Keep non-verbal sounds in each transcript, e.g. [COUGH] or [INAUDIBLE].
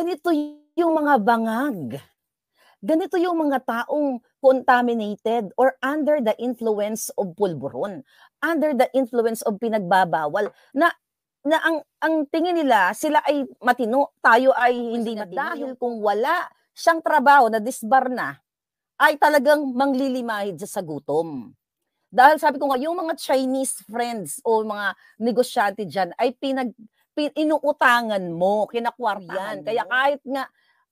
ganito yung mga bangag. Ganito yung mga taong contaminated or under the influence of pulburon, under the influence of pinagbabawal na na ang ang tingin nila sila ay matino, tayo ay hindi matino. Dahil kung wala siyang trabaho na disbar na, ay talagang manglilimahid sa gutom. Dahil sabi ko nga, yung mga Chinese friends o mga negosyante dyan ay pinag, inuutangan mo, kinakwaryan. Kaya kahit nga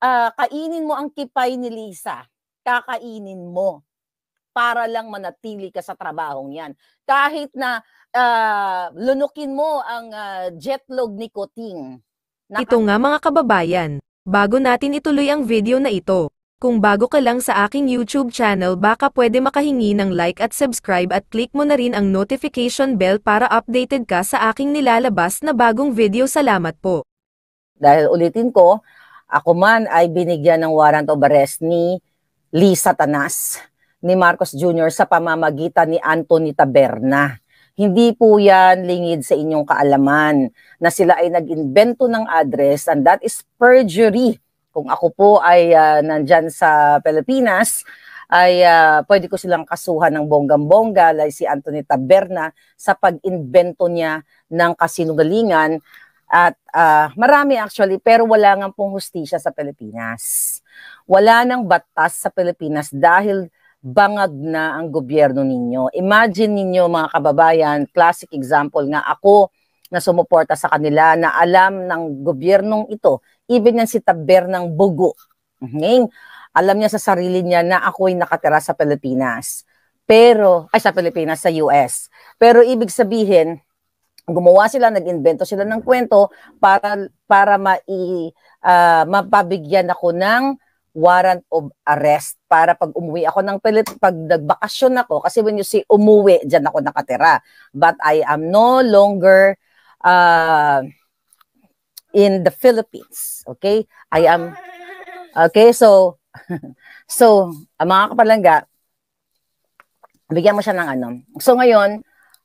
uh, kainin mo ang kipay ni Lisa, kakainin mo para lang manatili ka sa trabahong yan. Kahit na uh, lunukin mo ang uh, ah, jetlog ni Koting. ito nga mga kababayan, bago natin ituloy ang video na ito, kung bago ka lang sa aking YouTube channel baka pwede makahingi ng like at subscribe at click mo na rin ang notification bell para updated ka sa aking nilalabas na bagong video. Salamat po. Dahil ulitin ko, ako man ay binigyan ng warrant of arrest ni Lisa Tanas ni Marcos Jr. sa pamamagitan ni Anthony Taberna. Hindi po yan lingid sa inyong kaalaman na sila ay nag-invento ng address and that is perjury kung ako po ay uh, nandyan sa Pilipinas, ay uh, pwede ko silang kasuhan ng bonggam-bongga like si Anthony Taberna sa pag-invento niya ng kasinugalingan at uh, marami actually pero wala nga pong hustisya sa Pilipinas. Wala nang batas sa Pilipinas dahil bangag na ang gobyerno ninyo. Imagine ninyo mga kababayan, classic example nga ako na sumuporta sa kanila na alam ng gobyernong ito even yan si Taber ng Bugo. Mhm. Okay? Alam niya sa sarili niya na ako'y nakatira sa Pilipinas. Pero, ay sa Pilipinas, sa US. Pero ibig sabihin, gumawa sila, nag-invento sila ng kwento para para mai uh, mapabigyan ako ng warrant of arrest para pag umuwi ako ng Pilip pag nagbakasyon ako kasi when you say umuwi diyan ako nakatira but I am no longer uh, in the Philippines. Okay? I am Okay, so so mga kapalangga bigyan mo siya ng ano. So ngayon,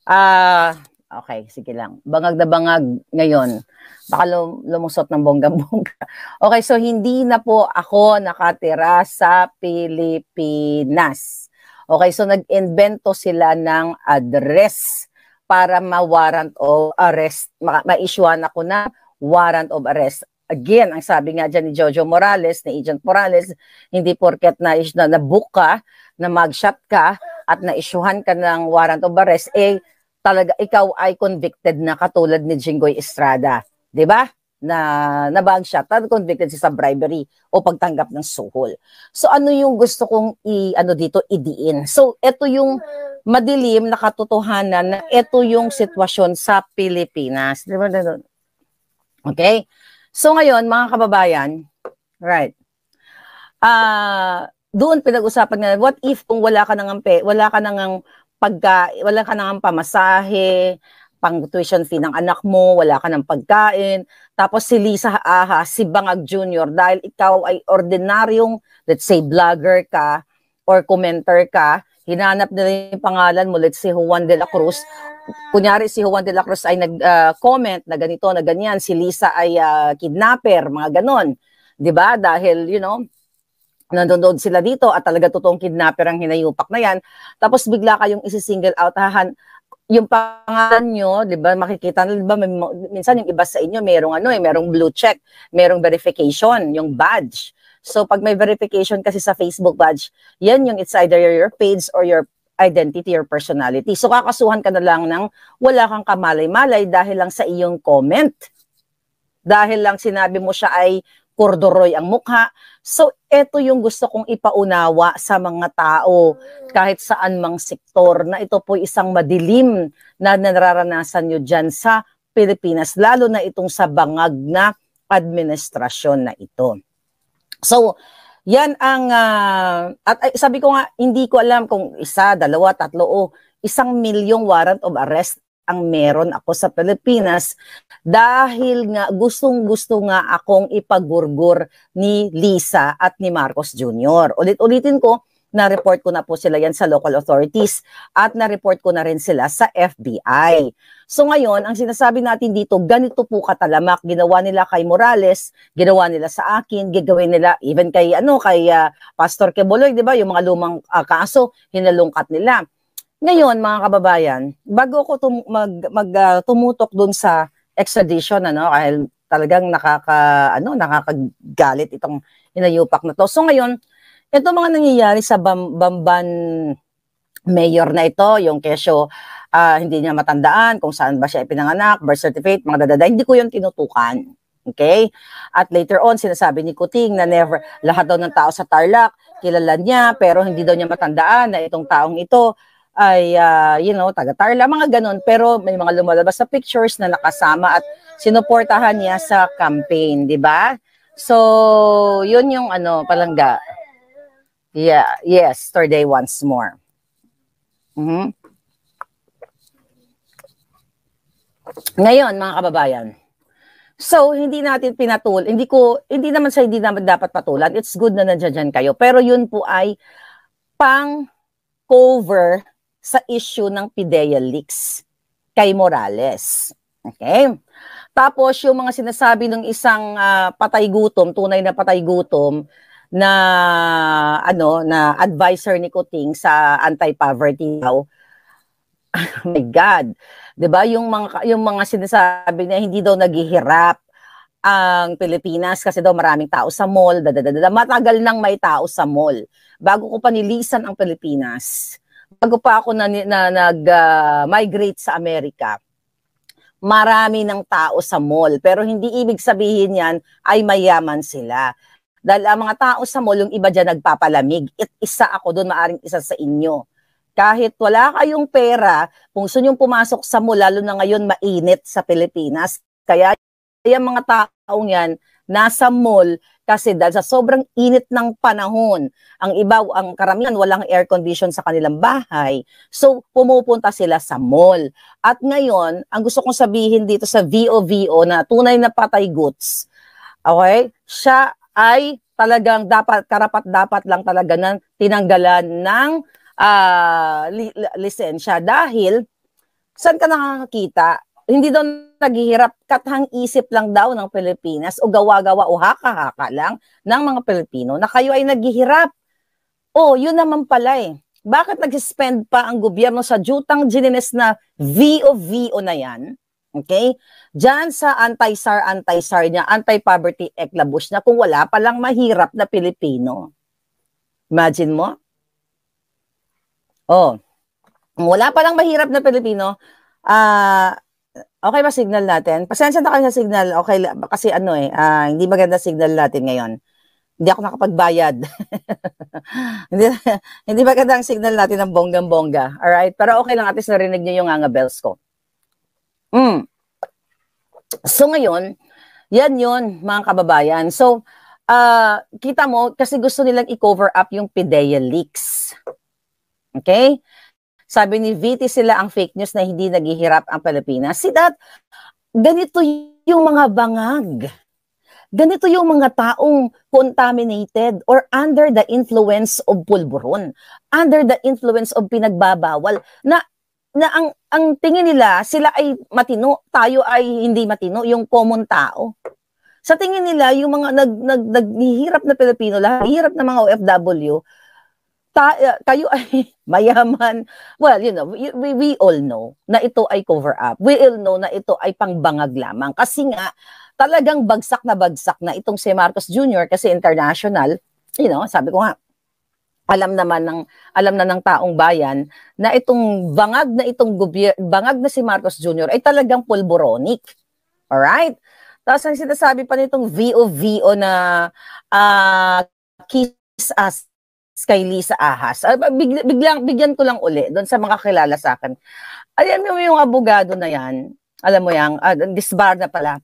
ah uh, Okay, sige lang. Bangag na bangag ngayon. Baka lum- lumusot ng bongga-bongga. Okay, so hindi na po ako nakatira sa Pilipinas. Okay, so nag-invento sila ng address para ma-warrant o arrest, ma- ma-issuean ako na warrant of arrest. Again, ang sabi nga dyan ni Jojo Morales, ni Agent Morales, hindi porket na, na, na book ka, na mag-shot ka, at naisyuhan ka ng warrant of arrest, eh, talaga ikaw ay convicted na katulad ni Jinggoy Estrada. 'Di ba? na nabag siya, tad convicted siya sa bribery o pagtanggap ng suhol. So ano yung gusto kong i ano dito idiin. So ito yung madilim na katotohanan na ito yung sitwasyon sa Pilipinas. Di ba? Okay? So ngayon, mga kababayan, right, uh, doon pinag-usapan nga, what if kung wala ka nang ampe, wala ka nang pagka, wala ka nang pamasahe, pang tuition fee ng anak mo, wala ka ng pagkain, tapos si Lisa Aha, ah, si Bangag Jr. dahil ikaw ay ordinaryong, let's say, blogger ka or commenter ka, hinanap nila yung pangalan mo, let's say Juan de la Cruz, kunyari si Juan de la Cruz ay nag-comment ah, uh, na ganito, na ganyan, si Lisa ay uh, kidnapper, mga ganon. 'Di ba? Dahil, you know, nanonood sila dito at talaga totoong kidnapper ang hinayupak na yan. Tapos bigla kayong isi-single out, hahan, yung pangalan nyo, di ba, makikita na, di ba, minsan yung iba sa inyo, merong ano eh, merong blue check, merong verification, yung badge. So, pag may verification kasi sa Facebook badge, yan yung it's either your page or your identity or personality. So kakasuhan ka na lang ng wala kang kamalay-malay dahil lang sa iyong comment. Dahil lang sinabi mo siya ay corduroy ang mukha. So ito yung gusto kong ipaunawa sa mga tao kahit saan mang sektor na ito po isang madilim na nararanasan nyo dyan sa Pilipinas, lalo na itong sa bangag na administrasyon na ito. So, yan ang, uh, at ay, sabi ko nga, hindi ko alam kung isa, dalawa, tatlo, o oh, isang milyong warrant of arrest ang meron ako sa Pilipinas dahil nga gustong-gusto nga akong ipagurgur ni Lisa at ni Marcos Jr. Ulit-ulitin ko, na-report ko na po sila yan sa local authorities at na-report ko na rin sila sa FBI. So ngayon, ang sinasabi natin dito, ganito po katalamak. Ginawa nila kay Morales, ginawa nila sa akin, gagawin nila even kay ano kay uh, Pastor Keboloy, 'di ba? Yung mga lumang uh, kaso, hinalungkat nila. Ngayon, mga kababayan, bago ko tum- mag, mag uh, tumutok doon sa extradition ano, dahil talagang nakaka ano, nakakagalit itong inayupak na to. So ngayon, ito mga nangyayari sa Bam- Bamban mayor na ito, yung kesyo uh, hindi niya matandaan kung saan ba siya ipinanganak, birth certificate, mga dadada, hindi ko yun tinutukan. Okay? At later on, sinasabi ni Kuting na never, lahat daw ng tao sa Tarlac, kilala niya, pero hindi daw niya matandaan na itong taong ito ay, uh, you know, taga-Tarlac, mga ganun. Pero may mga lumalabas sa pictures na nakasama at sinuportahan niya sa campaign, di ba? So, yun yung ano, palangga. Yeah, yesterday once more. Mm -hmm. Ngayon, mga kababayan, so hindi natin pinatul, hindi ko, hindi naman sa hindi naman dapat patulan. It's good na nandiyan kayo. Pero yun po ay pang cover sa issue ng Pidea Leaks kay Morales. Okay? Tapos yung mga sinasabi ng isang uh, patay gutom, tunay na patay gutom, na ano na advisor ni Kuting sa anti-poverty law. oh [LAUGHS] my god. 'Di ba yung mga yung mga sinasabi na hindi daw naghihirap ang Pilipinas kasi daw maraming tao sa mall, dadadada. Matagal nang may tao sa mall bago ko pa nilisan ang Pilipinas. Bago pa ako na, na nag-migrate ah, uh, sa Amerika marami ng tao sa mall. Pero hindi ibig sabihin yan ay mayaman sila. Dahil ang mga tao sa mall, yung iba dyan nagpapalamig. It, isa ako doon, maaring isa sa inyo. Kahit wala kayong pera, kung gusto nyong pumasok sa mall, lalo na ngayon mainit sa Pilipinas, kaya yung mga tao yan, nasa mall kasi dahil sa sobrang init ng panahon, ang iba, ang karamihan walang air condition sa kanilang bahay. So, pumupunta sila sa mall. At ngayon, ang gusto kong sabihin dito sa VOVO na tunay na patay goods, okay, siya ay talagang dapat karapat dapat lang talaga nang tinanggalan ng uh, li- lisensya dahil saan ka nakakita hindi doon naghihirap kathang isip lang daw ng Pilipinas o gawa-gawa o haka-haka lang ng mga Pilipino na kayo ay naghihirap. Oh, yun naman pala eh. Bakit nag-spend pa ang gobyerno sa jutang ginines na V o V o na yan? Okay? Diyan sa anti-SAR, anti-SAR niya, anti-poverty act na kung wala palang mahirap na Pilipino. Imagine mo? Oh, kung wala palang mahirap na Pilipino, ah, uh, okay ba signal natin? Pasensya na kayo sa signal, okay, kasi ano eh, uh, hindi maganda signal natin ngayon. Hindi ako nakapagbayad. [LAUGHS] hindi, hindi maganda ang signal natin ng bonggang-bongga, alright? Pero okay lang, at least narinig niyo yung anga bells ko. Mm. So ngayon, yan yon mga kababayan. So, uh, kita mo, kasi gusto nilang i-cover up yung PIDEA leaks. Okay? Sabi ni VT sila ang fake news na hindi naghihirap ang Pilipinas. See that? Ganito yung mga bangag. Ganito yung mga taong contaminated or under the influence of pulburon, under the influence of pinagbabawal, na, na ang ang tingin nila, sila ay matino, tayo ay hindi matino, yung common tao. Sa tingin nila, yung mga nag, nag, naghihirap na Pilipino, lahat hirap na mga OFW, ta, eh, tayo ay [LAUGHS] mayaman. Well, you know, we, we all know na ito ay cover up. We all know na ito ay pangbangag lamang. Kasi nga, talagang bagsak na bagsak na itong si Marcos Jr. kasi international. You know, sabi ko nga, alam naman ng alam na ng taong bayan na itong bangag na itong gobyerno bangag na si Marcos Jr. ay talagang pulboronic. All right? Tapos ang sinasabi pa nitong VOVO na uh, kiss us kay Lisa Ahas. Uh, biglang bigyan ko lang uli doon sa mga kilala sa akin. Alam mo yung abogado na yan, alam mo yang uh, disbar na pala.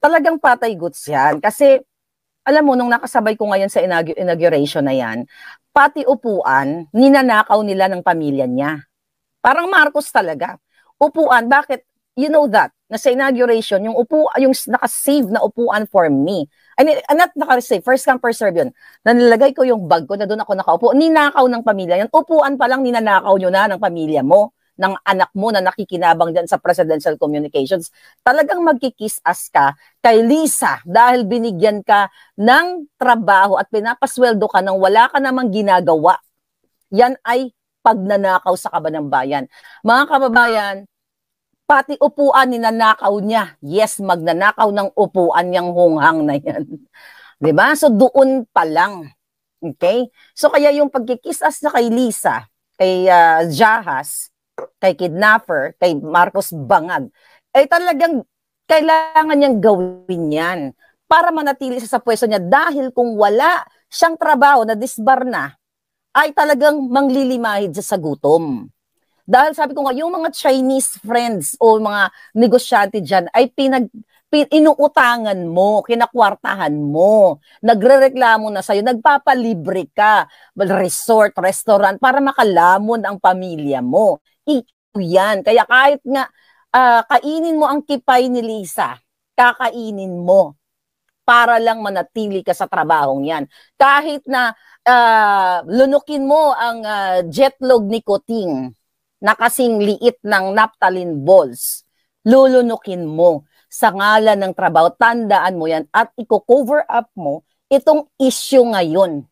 Talagang patay goods yan kasi alam mo, nung nakasabay ko ngayon sa inauguration na yan, pati upuan, ninanakaw nila ng pamilya niya. Parang Marcos talaga. Upuan, bakit? You know that. Na sa inauguration, yung upo, yung nakasave na upuan for me. I mean, uh, not nakasave, first come, first serve yun. Nanilagay ko yung bag ko na doon ako nakaupo. Ninakaw ng pamilya yan. Upuan pa lang ninanakaw nyo na ng pamilya mo ng anak mo na nakikinabang dyan sa presidential communications, talagang magkikiss as ka kay Lisa dahil binigyan ka ng trabaho at pinapasweldo ka nang wala ka namang ginagawa. Yan ay pagnanakaw sa ng bayan. Mga kababayan, pati upuan ninanakaw niya. Yes, magnanakaw ng upuan niyang hunghang na yan. ba? [LAUGHS] Diba? So doon pa lang. Okay? So kaya yung pagkikisas na kay Lisa, kay uh, Jahas, kay kidnapper, kay Marcos Bangag, ay eh, talagang kailangan niyang gawin yan para manatili siya sa pwesto niya dahil kung wala siyang trabaho na disbar na, ay talagang manglilimahid siya sa gutom. Dahil sabi ko nga, yung mga Chinese friends o mga negosyante dyan ay pinag, pin, inuutangan mo, kinakwartahan mo, nagrereklamo na sa'yo, nagpapalibre ka, resort, restaurant, para makalamon ang pamilya mo yan. Kaya kahit nga uh, kainin mo ang kipay ni Lisa, kakainin mo para lang manatili ka sa trabahong yan. Kahit na uh, lunukin mo ang uh, jetlog ni Koting na kasing liit ng naphthalene balls, lulunukin mo sa ngalan ng trabaho. Tandaan mo yan at i-cover up mo itong issue ngayon